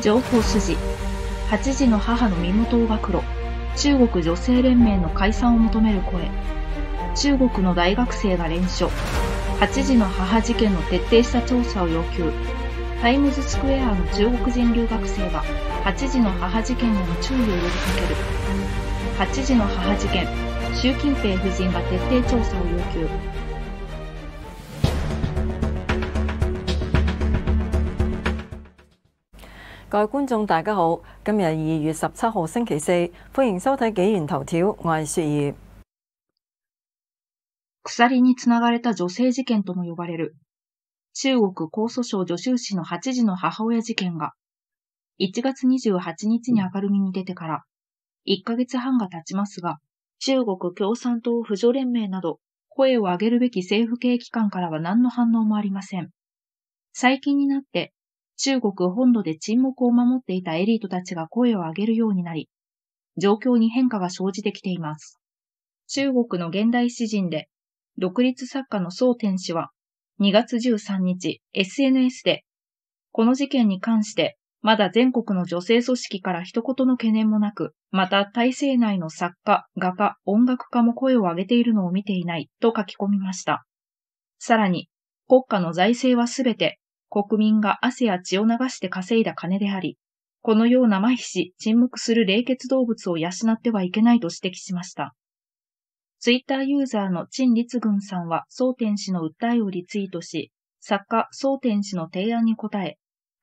情報筋8時の母の身元を暴露中国女性連盟の解散を求める声中国の大学生が連署8時の母事件の徹底した調査を要求タイムズスクエアの中国人留学生が8時の母事件への注意を呼びかける8時の母事件習近平夫人が徹底調査を要求各位觀眾大家好，今日二月十七號星期四，歡迎收睇紀元頭條，我係雪兒。鎖につながれた女性事件とも呼ばれる中国江蘇省徐州市の8時の母親事件が1月28日に明るみに出てから1ヶ月半が経ちますが、中国共産党婦女連盟など声を上げるべき政府系機関からは何の反応もありません。最近になって中国本土で沈黙を守っていたエリートたちが声を上げるようになり、状況に変化が生じてきています。中国の現代詩人で、独立作家の宋天氏は、2月13日、SNS で、この事件に関して、まだ全国の女性組織から一言の懸念もなく、また体制内の作家、画家、音楽家も声を上げているのを見ていないと書き込みました。さらに、国家の財政はすべて国民が汗や血を流して稼いだ金であり、このような麻痺し沈黙する冷血動物を養ってはいけないと指摘しました。ツイッターユーザーの陳立群さんは蒼天氏の訴えをリツイートし、作家蒼天氏の提案に応え、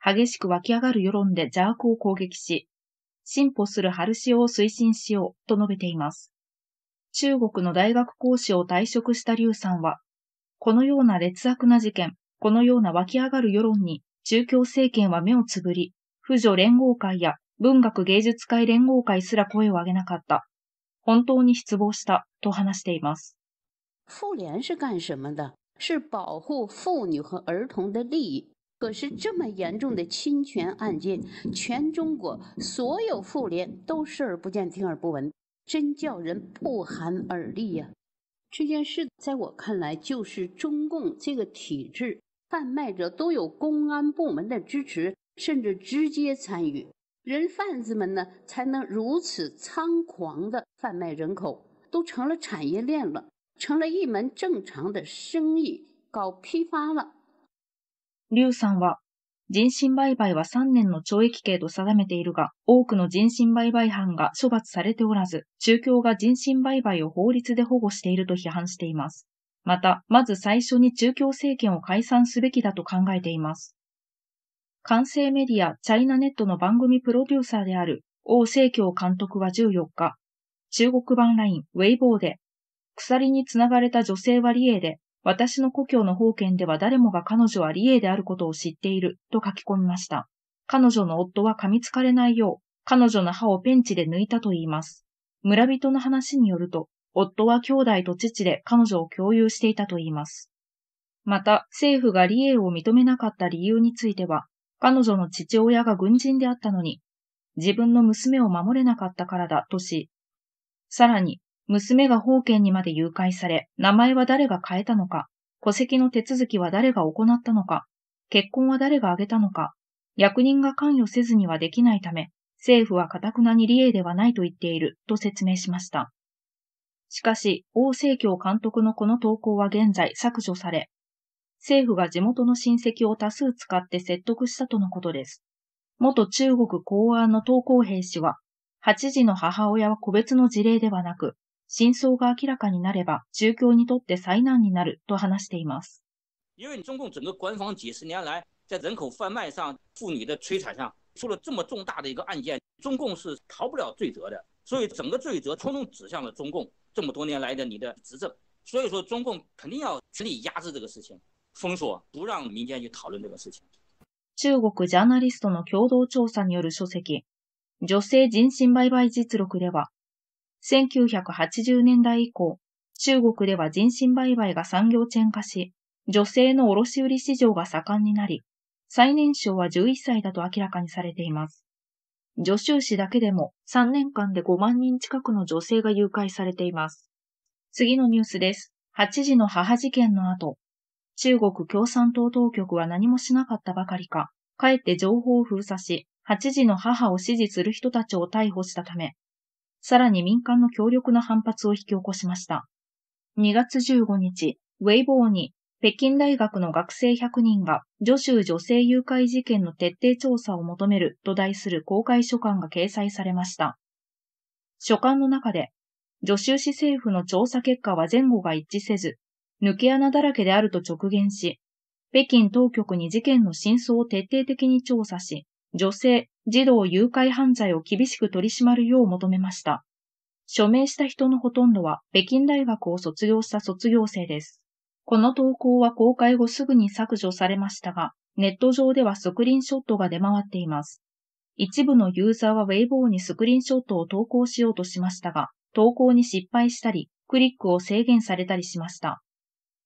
激しく湧き上がる世論で邪悪を攻撃し、進歩する春潮を推進しようと述べています。中国の大学講師を退職した劉さんは、このような劣悪な事件、このような湧き上がる世論に中共政権は目をつぶり、婦女連合会や文学芸術会連合会すら声を上げなかった。本当に失望したと話しています。妇联是干什么的？是保护妇女和儿童的利益。可是这么严重的侵权案件，全中国所有妇联都视而不见、听而不闻，真叫人不寒而栗呀、啊！这件事在我看来，就是中共这个体制贩卖者都有公安部门的支持，甚至直接参与。人贩子们呢，才能如此猖狂的贩卖人口，都成了产业链了，成了一门正常的生意，搞批发了。ニューは、人身売買は3年の懲役刑と定めているが、多くの人身売買犯が処罰されておらず、中共が人身売買を法律で保護していると批判しています。また、まず最初に中共政権を解散すべきだと考えています。完成メディアチャイナネットの番組プロデューサーである王政教監督は14日、中国版 LINE ウェイボーで、鎖につながれた女性はリエで、私の故郷の封建では誰もが彼女はリエであることを知っていると書き込みました。彼女の夫は噛みつかれないよう、彼女の歯をペンチで抜いたと言います。村人の話によると、夫は兄弟と父で彼女を共有していたといいます。また、政府が李英を認めなかった理由については、彼女の父親が軍人であったのに、自分の娘を守れなかったからだとし、さらに、娘が封建にまで誘拐され、名前は誰が変えたのか、戸籍の手続きは誰が行ったのか、結婚は誰が挙げたのか、役人が関与せずにはできないため、政府は堅くなに理恵ではないと言っていると説明しました。しかし、王政教監督のこの投稿は現在削除され、政府が地元の親戚を多数使って説得したとのことです。元中国公安の投稿兵士は、8時の母親は個別の事例ではなく、真相が明らかになれば、中共にとって災難になると話しています。因为中共整个官方几十年来，在人口贩卖上、妇女的摧残上，出了这么重大的一个案件，中共是逃不了罪责的。所以整个罪责通通指向了中共这么多年来的你的执政。所以说，中共肯定要全力压制这个事情，封锁，不让民间去讨论这个事情。中国ジャーナリストの共同調査による書籍、女性人身売買実録では、1980年代以降、中国では人身売買が産業チェーン化し、女性の卸売市場が盛んになり、最年少は11歳だと明らかにされています。女州市だけでも3年間で5万人近くの女性が誘拐されています。次のニュースです。8時の母事件の後、中国共産党当局は何もしなかったばかりか、かえって情報を封鎖し、8時の母を支持する人たちを逮捕したため、さらに民間の強力な反発を引き起こしました。2月15日、ウェイボーに北京大学の学生100人が女州女性誘拐事件の徹底調査を求めると題する公開書簡が掲載されました。書簡の中で、女州市政府の調査結果は前後が一致せず、抜け穴だらけであると直言し、北京当局に事件の真相を徹底的に調査し、女性、児童誘拐犯罪を厳しく取り締まるよう求めました。署名した人のほとんどは北京大学を卒業した卒業生です。この投稿は公開後すぐに削除されましたが、ネット上ではスクリーンショットが出回っています。一部のユーザーはウェイボーにスクリーンショットを投稿しようとしましたが、投稿に失敗したり、クリックを制限されたりしました。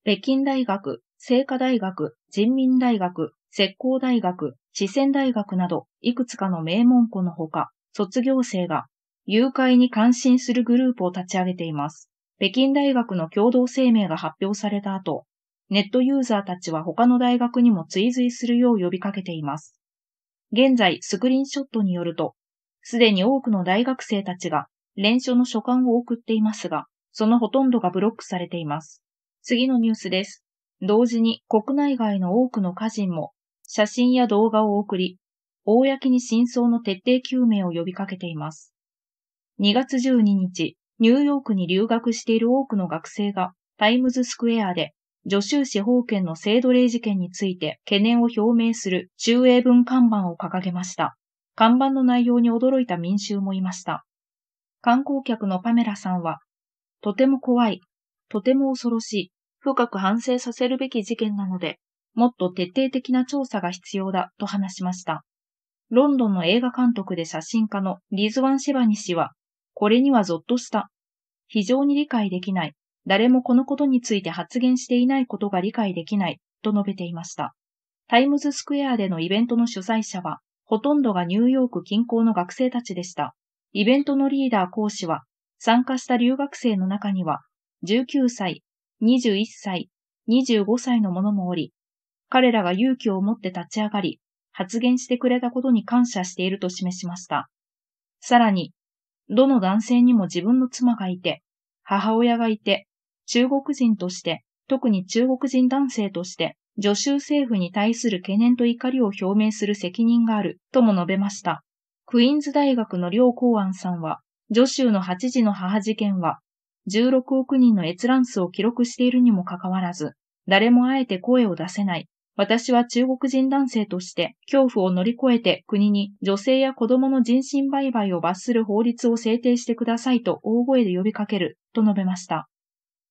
北京大学、聖火大学、人民大学、石膏大学、四川大学など、いくつかの名門校のほか、卒業生が、誘拐に関心するグループを立ち上げています。北京大学の共同声明が発表された後、ネットユーザーたちは他の大学にも追随するよう呼びかけています。現在、スクリーンショットによると、すでに多くの大学生たちが連署の書簡を送っていますが、そのほとんどがブロックされています。次のニュースです。同時に国内外の多くの家人も写真や動画を送り、公に真相の徹底究明を呼びかけています。2月12日、ニューヨークに留学している多くの学生がタイムズスクエアで女州司法権の性奴隷事件について懸念を表明する中英文看板を掲げました。看板の内容に驚いた民衆もいました。観光客のパメラさんは、とても怖い、とても恐ろしい、深く反省させるべき事件なので、もっと徹底的な調査が必要だと話しました。ロンドンの映画監督で写真家のリズワン・シェバニ氏は、これにはぞっとした非常に理解できない、誰もこのことについて発言していないことが理解できない、と述べていました。タイムズスクエアでのイベントの主催者は、ほとんどがニューヨーク近郊の学生たちでした。イベントのリーダー講師は、参加した留学生の中には、19歳、21歳、25歳の者もおり、彼らが勇気を持って立ち上がり、発言してくれたことに感謝していると示しました。さらに、どの男性にも自分の妻がいて、母親がいて、中国人として、特に中国人男性として、女州政府に対する懸念と怒りを表明する責任がある、とも述べました。クイーンズ大学の両公安さんは、女州の8時の母事件は、16億人の閲覧数を記録しているにもかかわらず、誰もあえて声を出せない、私は中国人男性として恐怖を乗り越えて国に女性や子供の人身売買を罰する法律を制定してくださいと大声で呼びかけると述べました。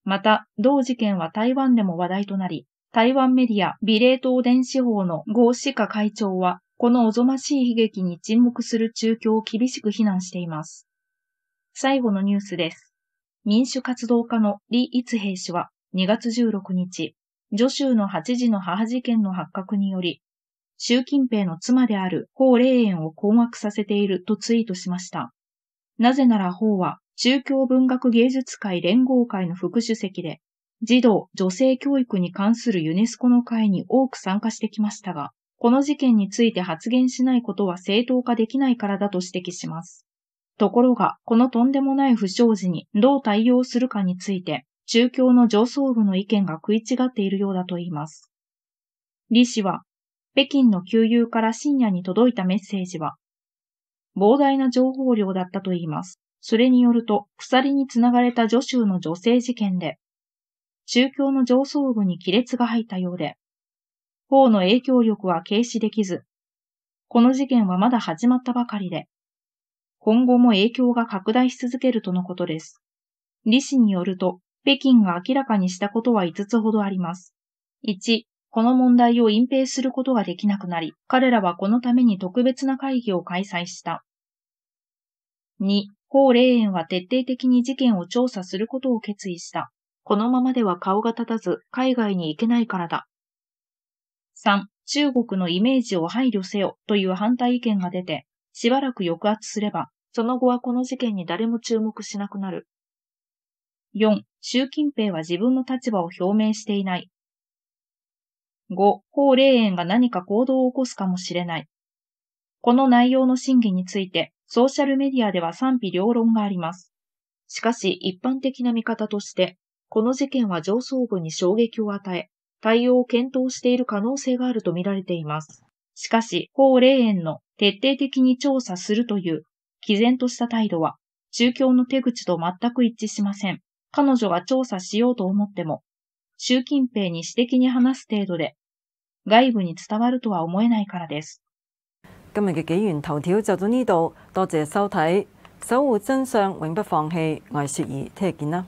また、同事件は台湾でも話題となり、台湾メディア美麗東電司法の合志下会長は、このおぞましい悲劇に沈黙する中共を厳しく非難しています。最後のニュースです。民主活動家の李一平氏は2月16日、女州の8時の母事件の発覚により、習近平の妻である法霊園を困惑させているとツイートしました。なぜなら法は宗教文学芸術界連合会の副主席で、児童、女性教育に関するユネスコの会に多く参加してきましたが、この事件について発言しないことは正当化できないからだと指摘します。ところが、このとんでもない不祥事にどう対応するかについて、宗教の上層部の意見が食い違っているようだと言います。李氏は、北京の旧友から深夜に届いたメッセージは、膨大な情報量だったと言います。それによると、鎖につながれた女州の女性事件で、宗教の上層部に亀裂が入ったようで、法の影響力は軽視できず、この事件はまだ始まったばかりで、今後も影響が拡大し続けるとのことです。李氏によると、北京が明らかにしたことは5つほどあります。1、この問題を隠蔽することができなくなり、彼らはこのために特別な会議を開催した。2、高霊園は徹底的に事件を調査することを決意した。このままでは顔が立たず、海外に行けないからだ。3、中国のイメージを配慮せよという反対意見が出て、しばらく抑圧すれば、その後はこの事件に誰も注目しなくなる。4. 習近平は自分の立場を表明していない。5. 法令園が何か行動を起こすかもしれない。この内容の審議について、ソーシャルメディアでは賛否両論があります。しかし、一般的な見方として、この事件は上層部に衝撃を与え、対応を検討している可能性があるとみられています。しかし、法令園の徹底的に調査するという、毅然とした態度は、中共の手口と全く一致しません。彼女が調査しようと思っても、習近平に私的に話す程度で、外部に伝わるとは思えないからです。今日嘅紀元頭條就到呢度，多謝收睇，守護真相永不放棄，我係雪兒，聽日見啦。